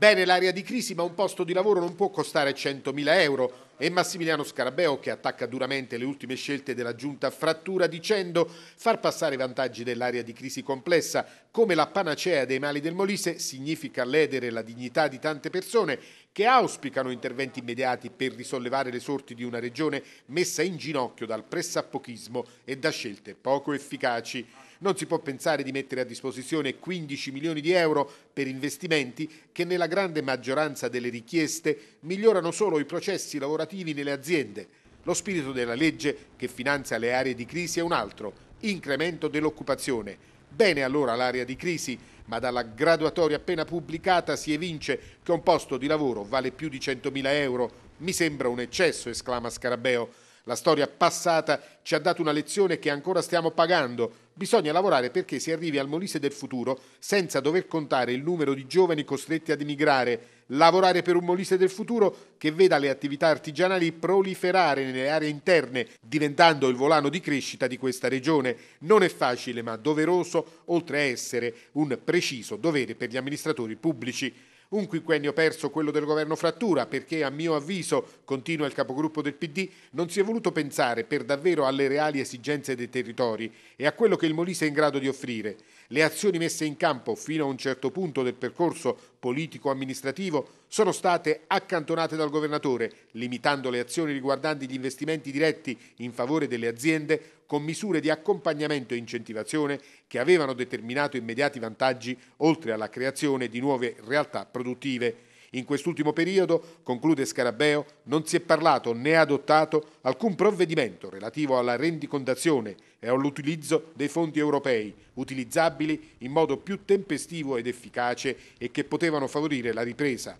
Bene l'area di crisi, ma un posto di lavoro non può costare 100.000 euro. E Massimiliano Scarabeo, che attacca duramente le ultime scelte della giunta frattura, dicendo far passare i vantaggi dell'area di crisi complessa come la panacea dei mali del Molise significa ledere la dignità di tante persone che auspicano interventi immediati per risollevare le sorti di una regione messa in ginocchio dal pressappochismo e da scelte poco efficaci. Non si può pensare di mettere a disposizione 15 milioni di euro per investimenti che nella grande maggioranza delle richieste migliorano solo i processi lavorativi nelle aziende. Lo spirito della legge che finanzia le aree di crisi è un altro, incremento dell'occupazione. Bene allora l'area di crisi, ma dalla graduatoria appena pubblicata si evince che un posto di lavoro vale più di 100.000 euro. Mi sembra un eccesso, esclama Scarabeo. La storia passata ci ha dato una lezione che ancora stiamo pagando. Bisogna lavorare perché si arrivi al Molise del futuro senza dover contare il numero di giovani costretti ad emigrare. Lavorare per un Molise del futuro che veda le attività artigianali proliferare nelle aree interne, diventando il volano di crescita di questa regione. Non è facile, ma doveroso, oltre a essere un preciso dovere per gli amministratori pubblici. Un quinquennio perso quello del governo frattura perché a mio avviso, continua il capogruppo del PD, non si è voluto pensare per davvero alle reali esigenze dei territori e a quello che il Molise è in grado di offrire. Le azioni messe in campo fino a un certo punto del percorso politico-amministrativo sono state accantonate dal governatore, limitando le azioni riguardanti gli investimenti diretti in favore delle aziende con misure di accompagnamento e incentivazione che avevano determinato immediati vantaggi oltre alla creazione di nuove realtà produttive. In quest'ultimo periodo, conclude Scarabeo, non si è parlato né adottato alcun provvedimento relativo alla rendicondazione e all'utilizzo dei fondi europei, utilizzabili in modo più tempestivo ed efficace e che potevano favorire la ripresa